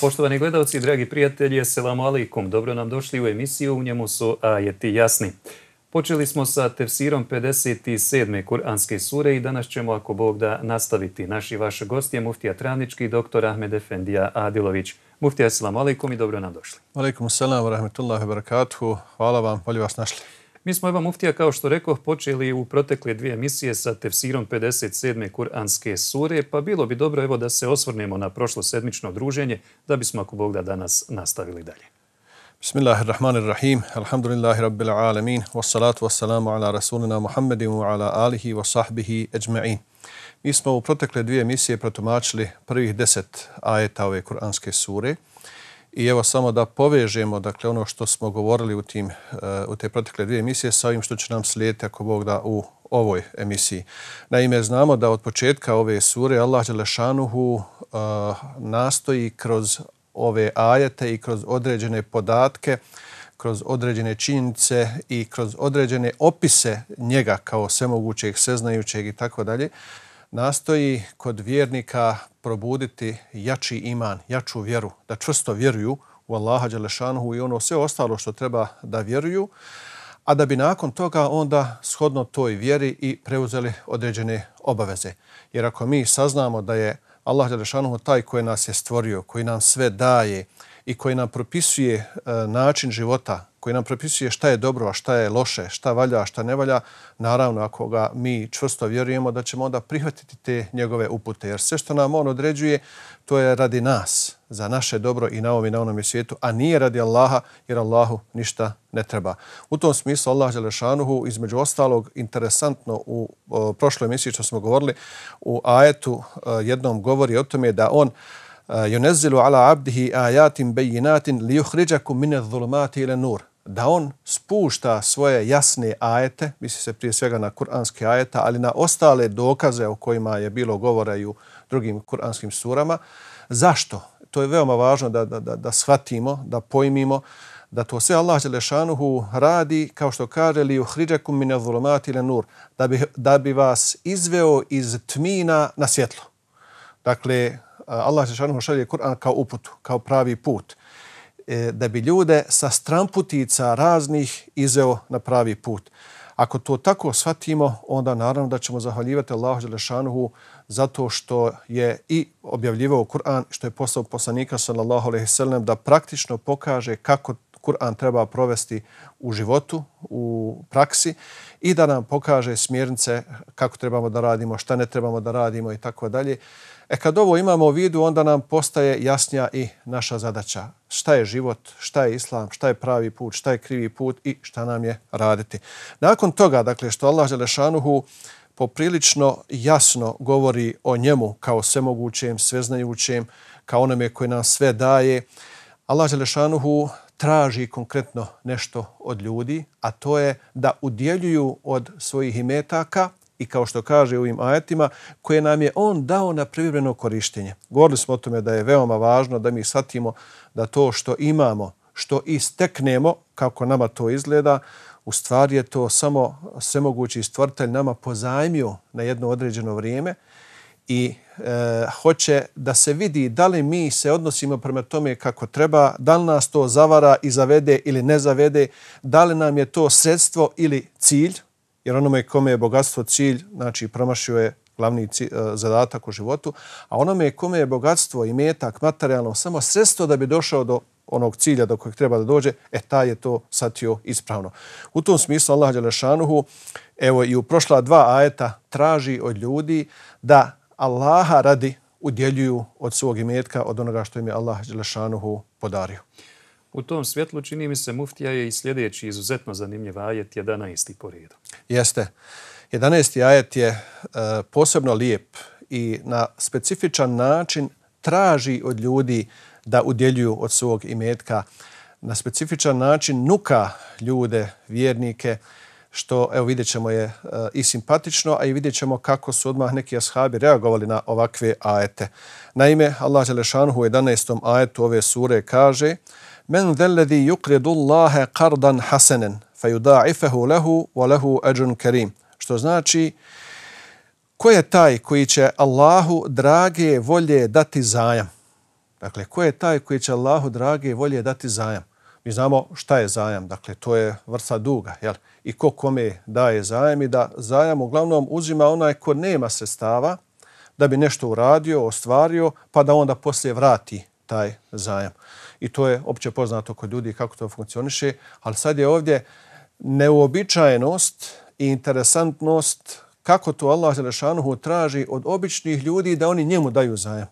Poštovani gledalci, dragi prijatelji, selamu alaikum. Dobro nam došli u emisiju, u njemu su ajeti jasni. Počeli smo sa tefsirom 57. Kur'anske sure i danas ćemo, ako Bog da, nastaviti. Naši vaš gost je muftija Travnički, doktor Ahmed Efendija Adilović. Muftija, selamu alaikum i dobro nam došli. Alaikum, selamu, rahmetullahi, barakatuhu. Hvala vam, bolje vas našli. Mi smo Eva Muftija, kao što rekao, počeli u protekle dvije emisije sa tefsirom 57. Kur'anske sure, pa bilo bi dobro evo da se osvrnemo na prošlo sedmično druženje, da bismo, ako Bog da, danas nastavili dalje. Bismillahirrahmanirrahim, alhamdulillahi rabbil alamin, wassalatu wassalamu ala rasulina Muhammedin wa ala alihi wa sahbihi ajma'in. Mi smo u protekle dvije emisije protumačili prvih deset ajeta ove Kur'anske sure, I evo samo da povežemo dakle, ono što smo govorili u, tim, eh, u te protekle dvije emisije sa ovim što će nam slijediti ako Bog da u ovoj emisiji. Naime, znamo da od početka ove sure Allah Đelešanuhu uh, nastoji kroz ove ajete i kroz određene podatke, kroz određene činjenice i kroz određene opise njega kao svemogućeg, seznajućeg i tako dalje, uh, nastoji kod vjernika probuditi jači iman, jaču vjeru, da čvrsto vjeruju u Allaha Đelešanuhu i ono sve ostalo što treba da vjeruju, a da bi nakon toga onda shodno toj vjeri i preuzeli određene obaveze. Jer ako mi saznamo da je Allah Đelešanuhu taj koji nas je stvorio, koji nam sve daje, i koji nam propisuje e, način života, koji nam propisuje šta je dobro, a šta je loše, šta valja, a šta ne valja, naravno ako ga mi čvrsto vjerujemo da ćemo onda prihvatiti te njegove upute. Jer sve što nam on određuje, to je radi nas, za naše dobro i na ovom i na onom svijetu, a nije radi Allaha jer Allahu ništa ne treba. U tom smislu Allah Đelešanuhu, između ostalog, interesantno u prošloj emisiji što smo govorili, u ajetu e, jednom govori o tome da on yunazzilu ala abdihi ayatin bayyinatin li yukhrijakum min adh-dhulumati ila nur da on spušta svoje jasne ajete, misli se prije svega na kuranske ajete, ali na ostale dokaze o kojima je bilo govora i u drugim kuranskim surama. Zašto? To je veoma važno da, da, da, shvatimo, da pojmimo da to sve Allah Đelešanuhu radi, kao što kaže, li uhriđakum mine vulumati ili nur, da bi, da bi vas izveo iz tmina na svjetlo. Dakle, Allah Žešanu šalje Kur'an kao uputu, kao pravi put, e, da bi ljude sa stramputica raznih izveo na pravi put. Ako to tako shvatimo, onda naravno da ćemo zahvaljivati Allahu Želešanuhu zato što je i objavljivao Kur'an, što je postao poslanika sallallahu alaihi sallam, da praktično pokaže kako Kur'an treba provesti u životu, u praksi i da nam pokaže smjernice kako trebamo da radimo, šta ne trebamo da radimo i tako dalje. E kad ovo imamo u vidu, onda nam postaje jasnija i naša zadaća. Šta je život, šta je islam, šta je pravi put, šta je krivi put i šta nam je raditi. Nakon toga, dakle, što Allah Želešanuhu poprilično jasno govori o njemu kao svemogućem, sveznajućem, kao onome koji nam sve daje, Allah Želešanuhu traži konkretno nešto od ljudi, a to je da udjeljuju od svojih imetaka – i kao što kaže u ovim ajetima, koje nam je on dao na privremeno korištenje. Govorili smo o tome da je veoma važno da mi satimo da to što imamo, što isteknemo, kako nama to izgleda, u stvari je to samo svemogući stvrtelj nama pozajmio na jedno određeno vrijeme i e, hoće da se vidi da li mi se odnosimo prema tome kako treba, da li nas to zavara i zavede ili ne zavede, da li nam je to sredstvo ili cilj, jer onome kome je bogatstvo cilj, znači promašio je glavni e, zadatak u životu, a onome kome je bogatstvo i metak materijalno samo sredstvo da bi došao do onog cilja do kojeg treba da dođe, e ta je to satio ispravno. U tom smislu Allah Đelešanuhu, evo i u prošla dva ajeta, traži od ljudi da Allaha radi udjeljuju od svog imetka, od onoga što im je Allah Đelešanuhu podario. U tom svjetlu čini mi se muftija je i sljedeći izuzetno zanimljiv ajet 11. po redu. Jeste. 11. ajet je e, posebno lijep i na specifičan način traži od ljudi da udjeljuju od svog imetka. Na specifičan način nuka ljude, vjernike, što evo vidjet ćemo je e, i simpatično, a i vidjet ćemo kako su odmah neki ashabi reagovali na ovakve ajete. Naime, Allah Đelešanhu u 11. ajetu ove sure kaže Men zellezi yuqridu Allaha qardan hasanan fayudaa'ifahu lahu wa lahu ajrun karim. Što znači ko je taj koji će Allahu drage volje dati zajam? Dakle, ko je taj koji će Allahu drage volje dati zajam? Mi znamo šta je zajam, dakle, to je vrsta duga, jel? I ko kome daje zajam i da zajam uglavnom uzima onaj ko nema sredstava da bi nešto uradio, ostvario, pa da onda poslije vrati taj zajam i to je opće poznato kod ljudi kako to funkcioniše, ali sad je ovdje neobičajenost i interesantnost kako to Allah Zelešanuhu traži od običnih ljudi da oni njemu daju zajem.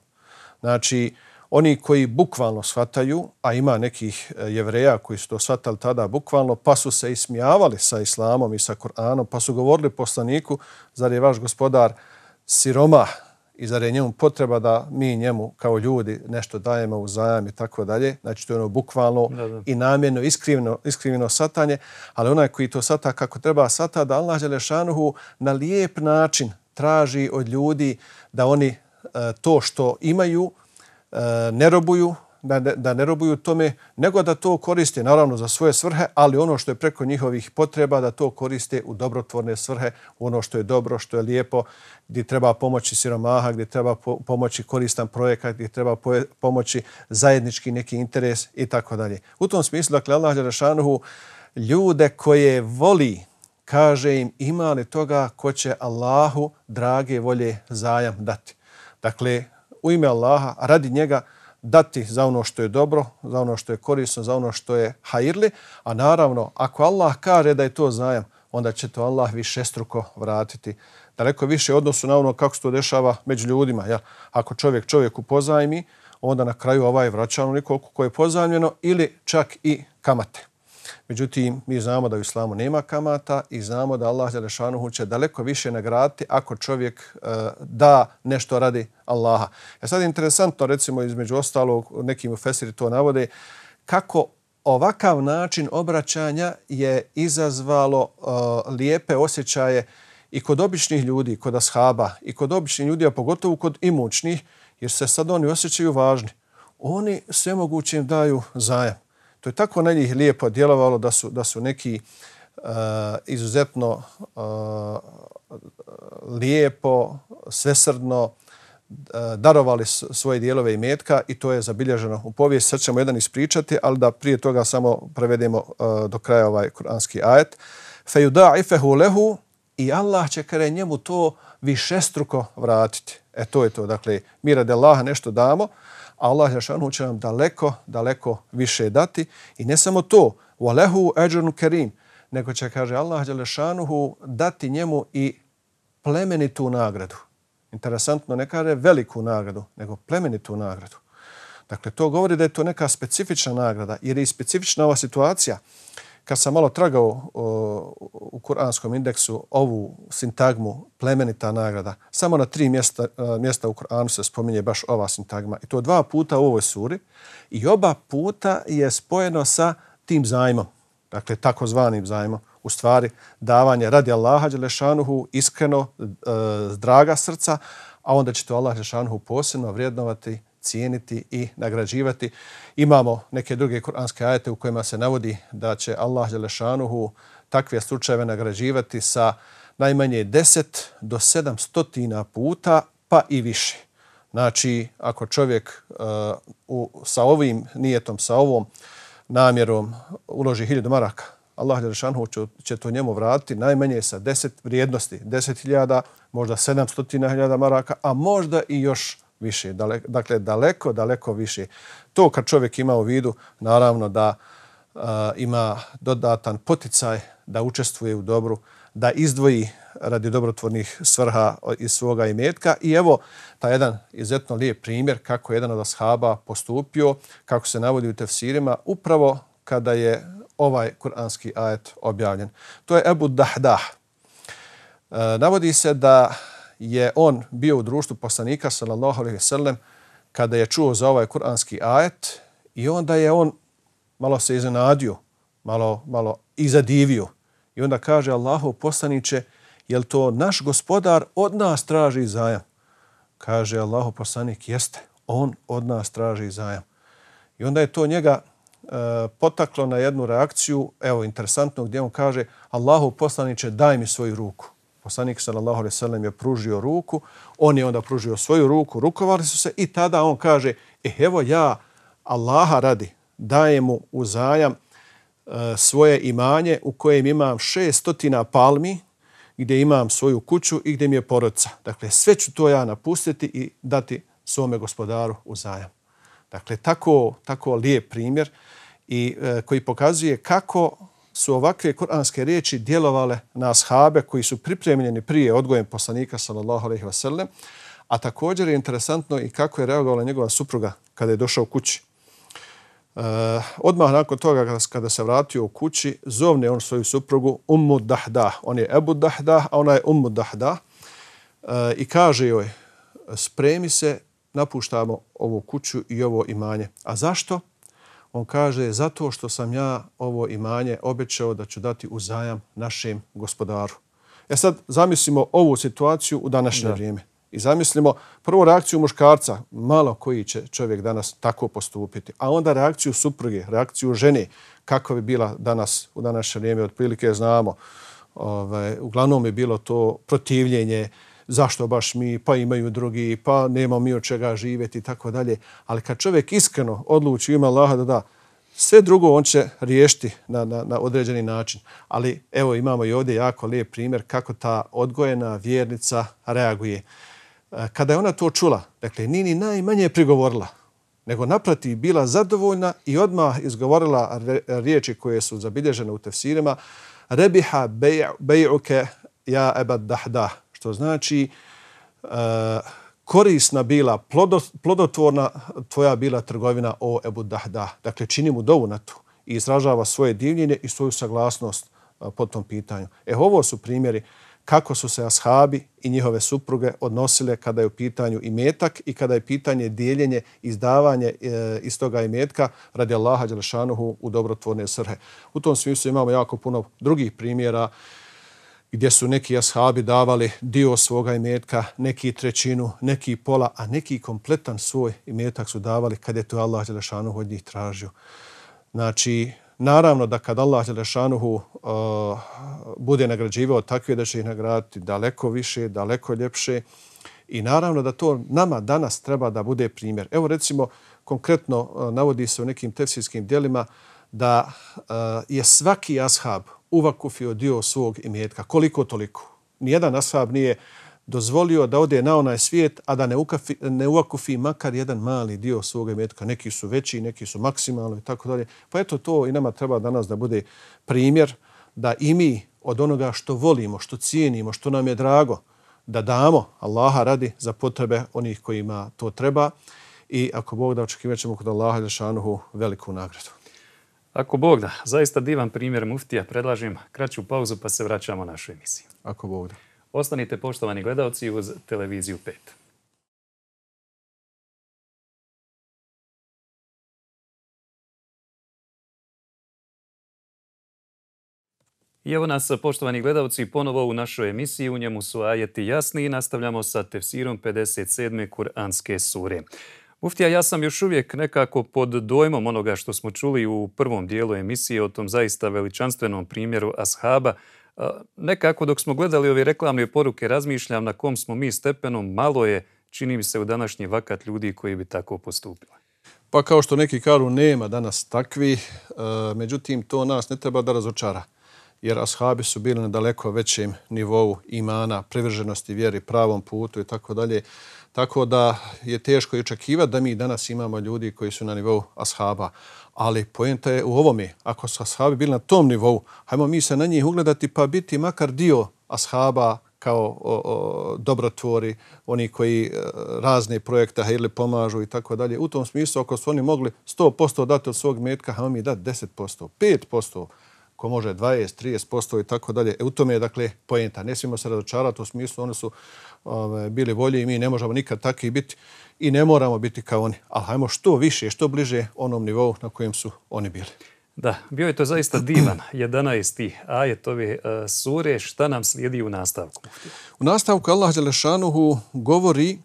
Znači, oni koji bukvalno svataju, a ima nekih e, jevreja koji su to shvatali tada bukvalno, pa su se ismijavali sa islamom i sa Koranom, pa su govorili poslaniku, zar je vaš gospodar siroma, i zar je njemu potreba da mi njemu kao ljudi nešto dajemo u zajam i tako dalje. Znači to je ono bukvalno da, da. i namjerno iskrivno, iskrivno satanje, ali onaj koji to sata kako treba sata, da Allah Đelešanuhu na lijep način traži od ljudi da oni e, to što imaju e, ne robuju, da ne, da ne robuju tome, nego da to koriste naravno za svoje svrhe, ali ono što je preko njihovih potreba da to koriste u dobrotvorne svrhe, u ono što je dobro, što je lijepo, gdje treba pomoći siromaha, gdje treba pomoći koristan projekat, gdje treba pomoći zajednički neki interes i tako dalje. U tom smislu, dakle, Allah Đerašanuhu, ljude koje voli, kaže im ima li toga ko će Allahu drage volje zajam dati. Dakle, u ime Allaha, radi njega, dati za ono što je dobro, za ono što je korisno, za ono što je hajirli. A naravno, ako Allah kaže da je to zajam, onda će to Allah više struko vratiti. Daleko više odnosu na ono kako se to dešava među ljudima. Ja, ako čovjek čovjeku pozajmi, onda na kraju ovaj vraća onoliko koliko je pozajmljeno ili čak i kamate. Međutim, mi znamo da u islamu nema kamata i znamo da Allah Đelešanuhu će daleko više nagrati ako čovjek uh, da nešto radi Allaha. E sad je interesantno, recimo između ostalog, nekim u Fesiri to navode, kako ovakav način obraćanja je izazvalo uh, lijepe osjećaje i kod običnih ljudi, kod ashaba, i kod običnih ljudi, a pogotovo kod imućnih, jer se sad oni osjećaju važni. Oni sve mogućim daju zajam. To je tako na njih lijepo djelovalo da su, da su neki uh, izuzetno uh, lijepo, svesrdno uh, darovali svoje dijelove i metka i to je zabilježeno u povijest. Sad ćemo jedan ispričati, ali da prije toga samo prevedemo uh, do kraja ovaj kuranski ajet. فَيُدَعِفَهُ لَهُ I Allah će kare njemu to višestruko vratiti. E to je to. Dakle, mi radi Allaha nešto damo. Uh, Allah je Jašanu će nam daleko, daleko više dati. I ne samo to, u Alehu Eđernu Kerim, nego će, kaže Allah je Jašanu, dati njemu i plemenitu nagradu. Interesantno, ne kaže veliku nagradu, nego plemenitu nagradu. Dakle, to govori da je to neka specifična nagrada, jer je i specifična ova situacija. Uh, kad sam malo tragao u Kur'anskom indeksu ovu sintagmu plemenita nagrada, samo na tri mjesta, e, mjesta u Kur'anu se spominje baš ova sintagma. I to dva puta u ovoj suri. I oba puta je spojeno sa tim zajmom. Dakle, takozvanim zajmom. U stvari, davanje radi Allaha Đelešanuhu iskreno, e, draga srca, a onda će to Allah Đelešanuhu posebno vrijednovati cijeniti i nagrađivati. Imamo neke druge kuranske ajete u kojima se navodi da će Allah Đelešanuhu takve slučajeve nagrađivati sa najmanje 10 do 700 puta pa i više. Znači, ako čovjek uh, u, sa ovim nijetom, sa ovom namjerom uloži hiljadu maraka, Allah Đelešanuhu će, će to njemu vratiti najmanje sa 10 vrijednosti, 10.000, možda 700.000 maraka, a možda i još više. Dakle, daleko, daleko više. To kad čovjek ima u vidu, naravno da uh, ima dodatan poticaj da učestvuje u dobru, da izdvoji radi dobrotvornih svrha iz svoga imetka. I evo taj jedan izuzetno lijep primjer kako jedan od ashaba postupio, kako se navodi u tefsirima, upravo kada je ovaj kuranski ajet objavljen. To je Ebu Dahdah. Uh, navodi se da je on bio u društvu poslanika sallallahu alejhi ve sellem kada je čuo za ovaj kuranski ajet i onda je on malo se iznenadio, malo malo izadivio. I onda kaže Allahu poslanice, jel to naš gospodar od nas traži zajam? Kaže Allahu poslanik, jeste, on od nas traži zajam. I onda je to njega e, potaklo na jednu reakciju, evo interesantno gdje on kaže Allahu poslanice, daj mi svoju ruku poslanik sallallahu alejhi ve sellem je pružio ruku, on je onda pružio svoju ruku, rukovali su se i tada on kaže: "E evo ja Allaha radi dajem mu uzajam e, svoje imanje u kojem imam 600 palmi, gdje imam svoju kuću i gdje mi je porodica. Dakle sve ću to ja napustiti i dati svom gospodaru uzajam." Dakle tako tako lijep primjer i e, koji pokazuje kako su ovakve kuranske riječi djelovale na ashabe koji su pripremljeni prije odgojem poslanika sallallahu alejhi ve sellem. A također je interesantno i kako je reagovala njegova supruga kada je došao u kući. Uh, odmah nakon toga kada se vratio u kući, zovne on svoju suprugu Ummu Dahda. On je Ebu Dahda, a ona je Ummu Dahda. uh, I kaže joj, spremi se, napuštamo ovu kuću i ovo imanje. A zašto? On kaže, zato što sam ja ovo imanje obećao da ću dati uzajam našem gospodaru. E sad zamislimo ovu situaciju u današnje da. vrijeme. I zamislimo prvo reakciju muškarca, malo koji će čovjek danas tako postupiti, a onda reakciju supruge, reakciju žene, kako bi bila danas u današnje vrijeme, otprilike znamo. ovaj, uglavnom je bilo to protivljenje, zašto baš mi, pa imaju drugi, pa nema mi od čega živjeti i tako dalje. Ali kad čovjek iskreno odluči ima Allaha da da, sve drugo on će riješiti na, na, na određeni način. Ali evo imamo i ovdje jako lijep primjer kako ta odgojena vjernica reaguje. E, kada je ona to čula, dakle, nini najmanje prigovorila, nego naprati bila zadovoljna i odmah izgovorila riječi koje su zabilježene u tefsirima, rebiha bej'uke ja ebad dahdah, što znači e, korisna bila, plodotvorna tvoja bila trgovina o Ebu Dahda. Dakle, čini mu dovu na to i izražava svoje divljenje i svoju saglasnost e, po tom pitanju. E, ovo su primjeri kako su se ashabi i njihove supruge odnosile kada je u pitanju imetak i kada je pitanje dijeljenje, i izdavanje e, iz toga imetka radi Allaha Đelešanuhu u dobrotvorne srhe. U tom smislu imamo jako puno drugih primjera gdje su neki ashabi davali dio svoga imetka, neki trećinu, neki pola, a neki kompletan svoj imetak su davali kad je to Allah Đelešanuhu od njih tražio. Znači, naravno da kad Allah Đelešanuhu uh, bude nagrađivao takve da će ih nagraditi daleko više, daleko ljepše i naravno da to nama danas treba da bude primjer. Evo recimo, konkretno uh, navodi se u nekim tefsijskim dijelima uh, da eh, je svaki ashab uvakufio dio svog imetka, koliko toliko. Nijedan ashab nije dozvolio da ode na onaj svijet, a da ne, ukafi, ne uvakufi makar jedan mali dio svog imetka. Neki su veći, neki su maksimalni i tako dalje. Pa eto to i nama treba danas da bude primjer da i mi od onoga što volimo, što cijenimo, što nam je drago, da damo Allaha radi za potrebe onih kojima to treba i ako Bog da očekivaćemo kod Allaha Đešanuhu veliku nagradu. Ako Bog da, zaista divan primjer muftija, predlažim kraću pauzu pa se vraćamo našoj emisiji. Ako Bog da. Ostanite poštovani gledalci uz Televiziju 5. I evo nas, poštovani gledalci, ponovo u našoj emisiji. U njemu su ajeti jasni i nastavljamo sa tefsirom 57. Kur'anske sure. Muftija, ja sam još uvijek nekako pod dojmom onoga što smo čuli u prvom dijelu emisije o tom zaista veličanstvenom primjeru Ashaba. Nekako dok smo gledali ove reklamne poruke, razmišljam na kom smo mi stepenom, malo je, čini mi se, u današnji vakat ljudi koji bi tako postupili. Pa kao što neki kažu, nema danas takvi, e, međutim to nas ne treba da razočara jer ashabi su bili na daleko većem nivou imana, privrženosti vjeri, pravom putu i tako dalje. Tako da je teško i očekivati da mi danas imamo ljudi koji su na nivou ashaba. Ali pojenta je u ovome, ako su ashabi bili na tom nivou, hajmo mi se na njih ugledati pa biti makar dio ashaba kao o, o, dobrotvori, oni koji e, razne projekte ili pomažu i tako dalje. U tom smislu, ako su oni mogli 100% dati od svog metka, hajmo mi dati 10%, 5%, ko može 20, 30% i tako dalje. E, u tome je dakle pojenta. Ne smijemo se razočarati u smislu, one su bili bolji i mi ne možemo nikad takvi biti i ne moramo biti kao oni. Ali hajmo što više, što bliže onom nivou na kojem su oni bili. Da, bio je to zaista divan, 11. ajetovi e, sure. Šta nam slijedi u nastavku? U nastavku Allah Đelešanuhu govori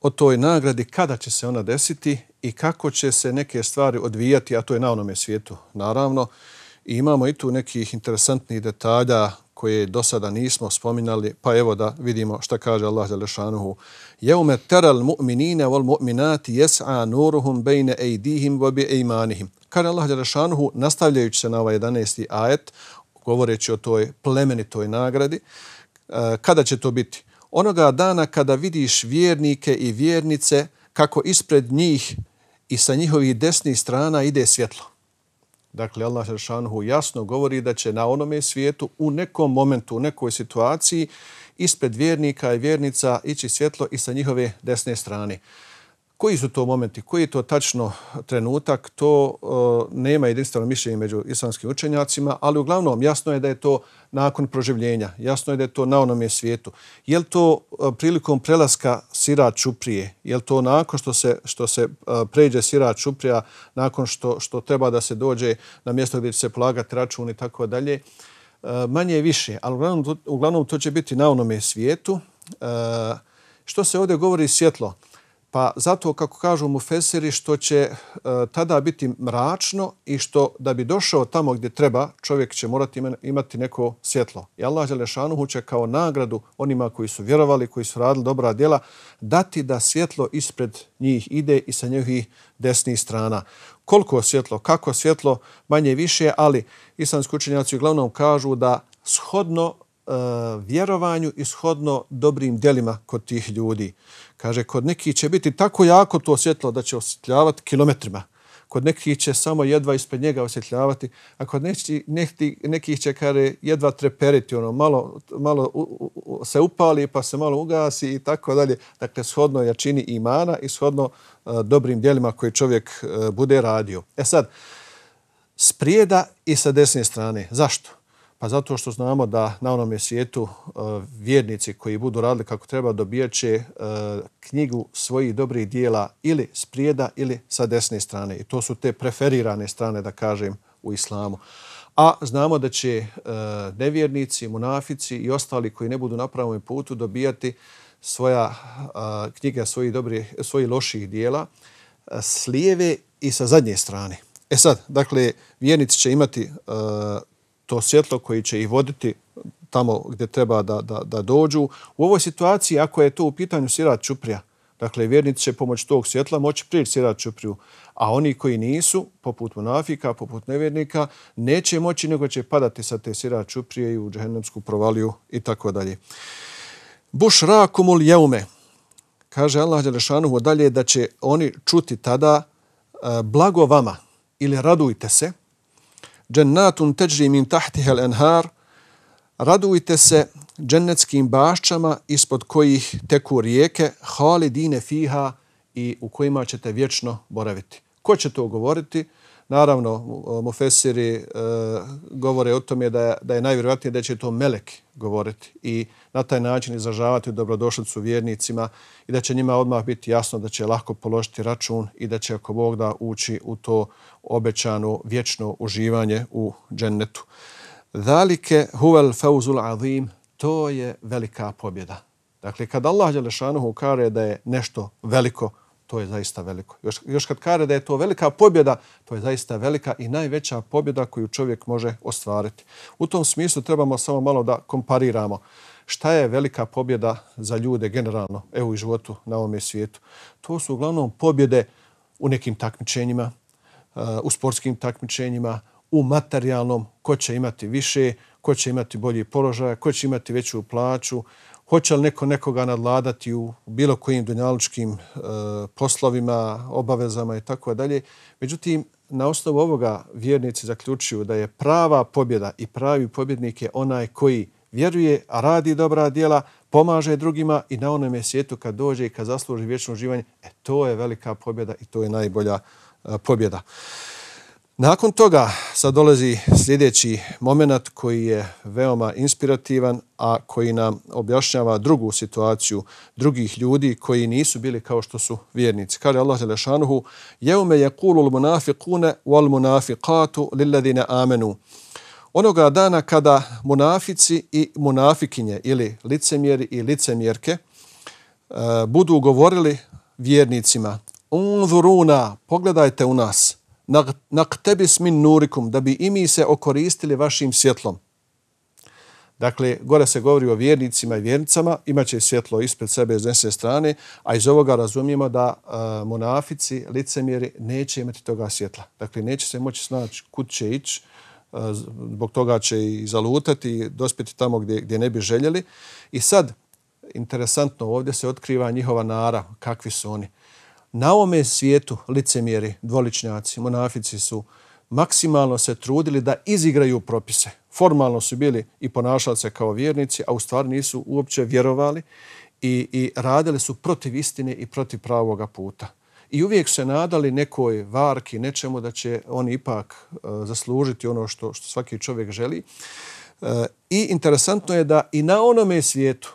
o toj nagradi, kada će se ona desiti i kako će se neke stvari odvijati, a to je na onome svijetu, naravno. I imamo i tu nekih interesantnih detalja koje do sada nismo spominali, pa evo da vidimo šta kaže Allah Đelešanuhu. Jevme teral mu'minine vol mu'minati jes'a nuruhum bejne ejdihim vo bi ejmanihim. Kaže Allah Đelešanuhu, nastavljajući se na ovaj 11. ajet, govoreći o toj plemenitoj nagradi, e, kada će to biti? Onoga dana kada vidiš vjernike i vjernice kako ispred njih i sa njihovih desnih strana ide svjetlo. Dakle, Allah Žešanhu jasno govori da će na onome svijetu u nekom momentu, u nekoj situaciji ispred vjernika i vjernica ići svjetlo i sa njihove desne strane. Koji su to momenti, koji je to tačno trenutak, to e, nema jedinstveno mišljenje među islamskim učenjacima, ali uglavnom jasno je da je to nakon proživljenja, jasno je da je to na onome svijetu. Je li to e, prilikom prelaska sira čuprije, je li to nakon što se, što se e, pređe sira čuprija, nakon što, što treba da se dođe na mjesto gdje će se polagati račun i tako dalje, manje i više, ali uglavnom, uglavnom to će biti na onome svijetu. Što se ovdje govori svjetlo? Svjetlo. Pa zato, kako kažu mu Feseri, što će e, tada biti mračno i što da bi došao tamo gdje treba, čovjek će morati imati neko svjetlo. I Allah Đelešanuhu će kao nagradu onima koji su vjerovali, koji su radili dobra djela, dati da svjetlo ispred njih ide i sa njih desnih strana. Koliko svjetlo, kako svjetlo, manje više, ali islamski učenjaci uglavnom kažu da shodno E, vjerovanju ishodno dobrim delima kod tih ljudi. Kaže, kod neki će biti tako jako to osjetlo da će osjetljavati kilometrima. Kod nekih će samo jedva ispred njega osjetljavati, a kod neki, neki, nekih će kare, jedva treperiti, ono, malo, malo u, u, se upali pa se malo ugasi i tako dalje. Dakle, shodno jačini imana i shodno uh, dobrim dijelima koji čovjek uh, bude radio. E sad, sprijeda i sa desne strane. Zašto? Pa zato što znamo da na onom svijetu e, vjernici koji budu radili kako treba dobijat će e, knjigu svojih dobrih dijela ili s prijeda ili sa desne strane. I to su te preferirane strane, da kažem, u islamu. A znamo da će e, nevjernici, munafici i ostali koji ne budu na pravom putu dobijati svoja knjiga svojih, dobrih, svojih loših dijela s lijeve i sa zadnje strane. E sad, dakle, vjernici će imati to svjetlo koji će ih voditi tamo gdje treba da, da, da dođu. U ovoj situaciji, ako je to u pitanju Sirat Čuprija, dakle vjernici će pomoć tog svjetla moći prijeći Sirat Čupriju, a oni koji nisu, poput monafika, poput nevjernika, neće moći nego će padati sa te Sirat Čuprije i u džehennemsku provaliju i tako dalje. Buš kumul jeume, kaže Allah Đelešanuhu odalje da će oni čuti tada eh, blago vama ili radujte se, džennatun teđri min tahtihel enhar, radujte se džennetskim bašćama ispod kojih teku rijeke, hali dine fiha i u kojima ćete vječno boraviti. Ko će to govoriti? Naravno, mufesiri e, govore o tome da, da je najvjerojatnije da će to melek govoriti i na taj način izražavati dobrodošlicu vjernicima i da će njima odmah biti jasno da će lahko položiti račun i da će ako Bog da ući u to obećano vječno uživanje u džennetu. Dalike huvel feuzul azim, to je velika pobjeda. Dakle, kad Allah Đelešanuhu kare da je nešto veliko to je zaista veliko. Još, još kad kare da je to velika pobjeda, to je zaista velika i najveća pobjeda koju čovjek može ostvariti. U tom smislu trebamo samo malo da kompariramo šta je velika pobjeda za ljude generalno evo, u životu na ovom svijetu. To su uglavnom pobjede u nekim takmičenjima, eh, u sportskim takmičenjima, u materijalnom, ko će imati više, ko će imati bolji položaj, ko će imati veću plaću, hoće li neko nekoga nadladati u bilo kojim dunjaločkim e, poslovima, obavezama i tako dalje. Međutim, na osnovu ovoga vjernici zaključuju da je prava pobjeda i pravi pobjednik je onaj koji vjeruje, a radi dobra djela, pomaže drugima i na onome svijetu kad dođe i kad zasluži vječno uživanje, e, to je velika pobjeda i to je najbolja e, pobjeda. Nakon toga sad dolazi sljedeći moment koji je veoma inspirativan, a koji nam objašnjava drugu situaciju drugih ljudi koji nisu bili kao što su vjernici. Kaže Allah Želešanuhu, jeume je kulul munafikune wal munafikatu lilladine amenu. Onoga dana kada munafici i munafikinje ili licemjeri i licemjerke eh, budu govorili vjernicima, unzuruna, pogledajte u nas, naqtebis min nurikum, da bi imi se okoristili vašim svjetlom. Dakle, gore se govori o vjernicima i vjernicama, imaće svjetlo ispred sebe iz nese strane, a iz ovoga razumijemo da uh, e, monafici, licemjeri, neće imati toga svjetla. Dakle, neće se moći snaći kud će ići, uh, e, zbog toga će i zalutati, dospjeti tamo gdje, gdje ne bi željeli. I sad, interesantno, ovdje se otkriva njihova nara, kakvi su oni. Uh, Na ovome svijetu licemjeri, dvoličnjaci, monafici su maksimalno se trudili da izigraju propise. Formalno su bili i ponašali se kao vjernici, a u stvari nisu uopće vjerovali i, i radili su protiv istine i protiv pravoga puta. I uvijek se nadali nekoj varki, nečemu da će on ipak e, zaslužiti ono što, što svaki čovjek želi. E, I interesantno je da i na onome svijetu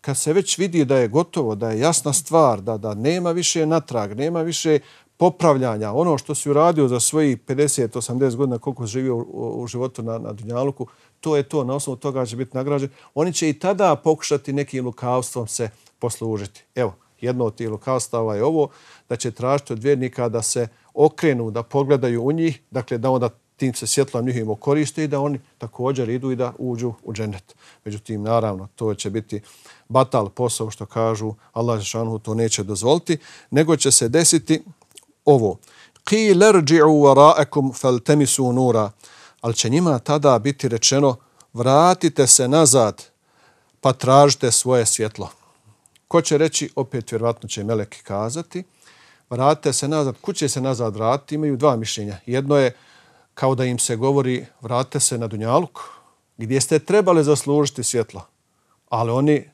kad se već vidi da je gotovo, da je jasna stvar, da, da nema više natrag, nema više popravljanja, ono što si uradio za svoji 50-80 godina koliko si živio u, u životu na, na Dunjaluku, to je to, na osnovu toga će biti nagrađen. Oni će i tada pokušati nekim lukavstvom se poslužiti. Evo, jedno od tih lukavstava je ovo, da će tražiti od vjernika da se okrenu, da pogledaju u njih, dakle da onda tim se svjetla njihovim koriste i da oni također idu i da uđu u dženet. Međutim, naravno, to će biti batal posao što kažu Allah Žešanu to neće dozvoliti, nego će se desiti ovo. Ki lerđi'u varaekum fel temisu nura, ali će njima tada biti rečeno vratite se nazad pa tražite svoje svjetlo. Ko će reći, opet vjerovatno će Meleki kazati, vratite se nazad, kuće se nazad vratiti, imaju dva mišljenja. Jedno je kao da im se govori vrate se na Dunjaluk, gdje ste trebali zaslužiti svjetlo, ali oni e,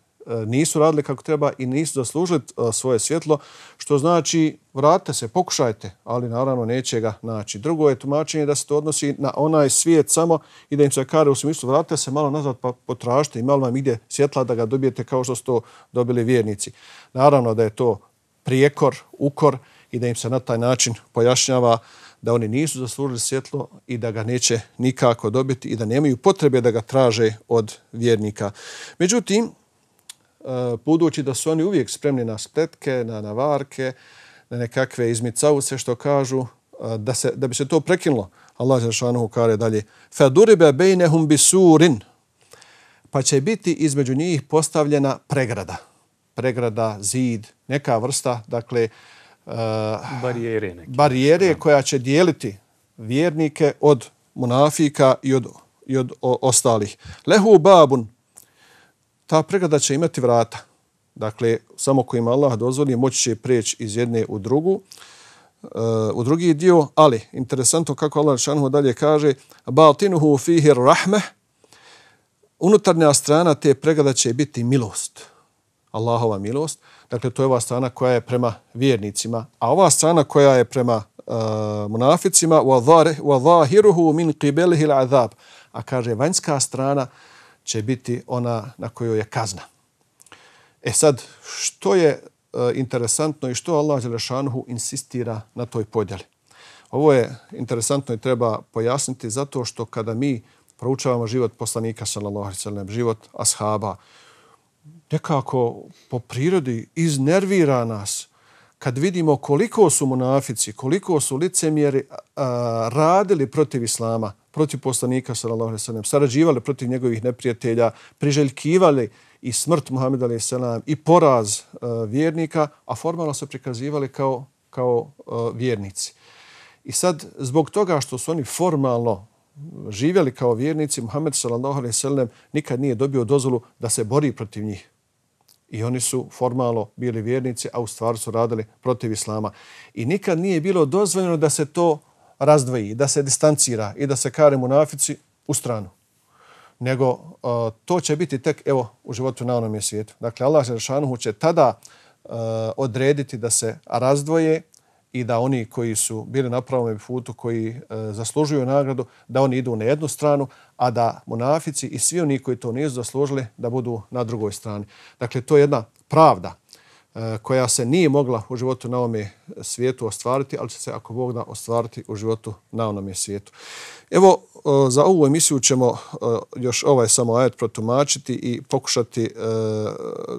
nisu radili kako treba i nisu zaslužili e, svoje svjetlo, što znači vrate se, pokušajte, ali naravno neće ga naći. Drugo je tumačenje da se to odnosi na onaj svijet samo i da im se kare u smislu vrate se malo nazad pa potražite i malo vam ide svjetla da ga dobijete kao što su to dobili vjernici. Naravno da je to prijekor, ukor i da im se na taj način pojašnjava uh, da oni nisu zaslužili svjetlo i da ga neće nikako dobiti i da nemaju potrebe da ga traže od vjernika. Međutim, eh, budući da su oni uvijek spremni na spletke, na navarke, na nekakve izmicavuse što kažu, eh, da, se, da bi se to prekinulo, Allah za šanohu kare dalje, فَدُرِبَ بَيْنَهُمْ بِسُورٍ Pa će biti između njih postavljena pregrada. Pregrada, zid, neka vrsta, dakle, uh, Eh, barijere, neke. barijere koja će dijeliti vjernike od munafika i od, i od o, ostalih. Lehu babun, ta pregrada će imati vrata. Dakle, samo ko kojima Allah dozvoli, moći će preći iz jedne u drugu, eh, u drugi dio, ali interesantno kako Allah Šanhu dalje kaže, batinuhu fihir rahme, unutarnja strana te pregrada će biti milost. Milost. Allahova milost. Dakle, to je ova strana koja je prema vjernicima. A ova strana koja je prema uh, munaficima, وَظَاهِرُهُ مِنْ قِبَلِهِ الْعَذَابِ A kaže, vanjska strana će biti ona na kojoj je kazna. E sad, što je uh, interesantno i što Allah Đelešanuhu insistira na toj podjeli? Ovo je interesantno i treba pojasniti zato što kada mi proučavamo život poslanika, sallallahu alaihi sallam, život ashaba, nekako po prirodi iznervira nas kad vidimo koliko su munafici, koliko su licemjeri a, radili protiv islama, protiv poslanika sallallahu alejhi ve sellem, sarađivali protiv njegovih neprijatelja, priželjkivali i smrt Muhameda alejhi selam i poraz a, vjernika, a formalno se prikazivali kao kao a, vjernici. I sad zbog toga što su oni formalno živjeli kao vjernici, Muhammed sallallahu alejhi ve sellem nikad nije dobio dozvolu da se bori protiv njih, I oni su formalno bili vjernici, a u stvaru su radili protiv islama. I nikad nije bilo dozvoljeno da se to razdvoji, da se distancira i da se kare munafici u stranu. Nego uh, to će biti tek evo u životu na onom svijetu. Dakle, Allah Žeršanuhu će tada uh, odrediti da se razdvoje i da oni koji su bili na pravom putu, koji e, zaslužuju nagradu, da oni idu na jednu stranu, a da monafici i svi oni koji to nisu zaslužili, da budu na drugoj strani. Dakle, to je jedna pravda e, koja se nije mogla u životu na ovome svijetu ostvariti, ali će se, ako Bog da, ostvariti u životu na onome svijetu. Evo, e, za ovu emisiju ćemo još ovaj samo ajet protumačiti i pokušati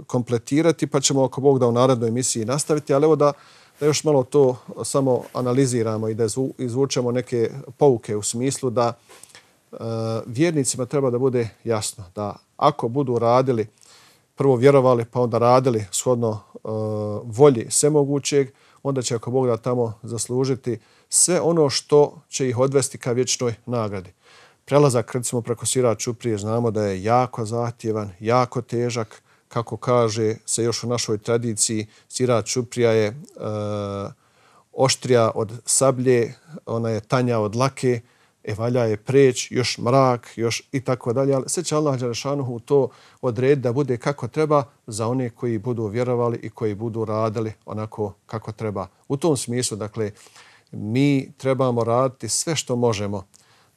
kompletirati, pa ćemo, ako Bog da, u narednoj emisiji nastaviti, ali evo da da još malo to samo analiziramo i da izvučemo neke pouke u smislu da e, vjernicima treba da bude jasno da ako budu radili, prvo vjerovali pa onda radili shodno e, volji svemogućeg, onda će ako Bog da tamo zaslužiti sve ono što će ih odvesti ka vječnoj nagradi. Prelazak, recimo, preko Sira Čuprije znamo da je jako zahtjevan, jako težak, kako kaže se još u našoj tradiciji, sira čuprija je e, oštrija od sablje, ona je tanja od lake, e valja je preć, još mrak, još i tako dalje. Ali sve će Allah Đarašanuhu to odrediti da bude kako treba za one koji budu vjerovali i koji budu radili onako kako treba. U tom smislu, dakle, mi trebamo raditi sve što možemo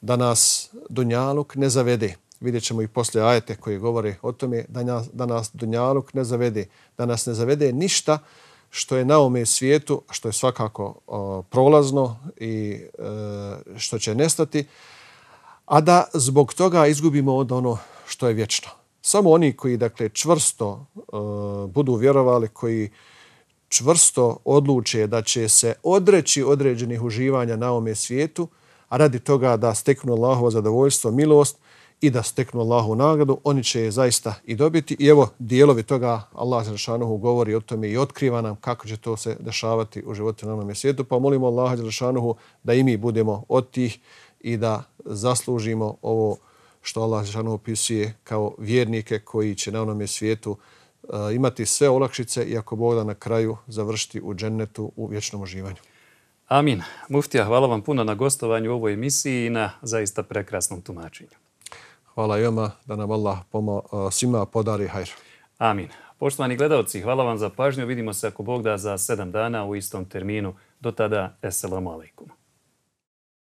da nas Dunjaluk ne zavede vidjet ćemo i poslije ajete koji govori o tome da da nas Dunjaluk ne zavede, da nas ne zavede ništa što je na ome svijetu, što je svakako o, prolazno i e, što će nestati, a da zbog toga izgubimo od ono što je vječno. Samo oni koji dakle čvrsto e, budu vjerovali, koji čvrsto odluče da će se odreći određenih uživanja na ome svijetu, a radi toga da steknu Allahovo zadovoljstvo, milost, i da steknu Allahu nagradu, oni će je zaista i dobiti. I evo, dijelovi toga Allah Đelešanuhu govori o tome i otkriva nam kako će to se dešavati u životu na onome svijetu. Pa molimo Allah Đelešanuhu da i mi budemo od tih i da zaslužimo ovo što Allah Đelešanuhu opisuje kao vjernike koji će na onome svijetu eh, imati sve olakšice i ako Bog na kraju završiti u džennetu u vječnom uživanju. Amin. Muftija, hvala vam puno na gostovanju u ovoj emisiji i na zaista prekrasnom tumačenju. Hvala i vama da nam Allah pomo, e, svima podari hajr. Amin. Poštovani gledalci, hvala vam za pažnju. Vidimo se ako Bog da za sedam dana u istom terminu. Do tada, eselamu alaikum.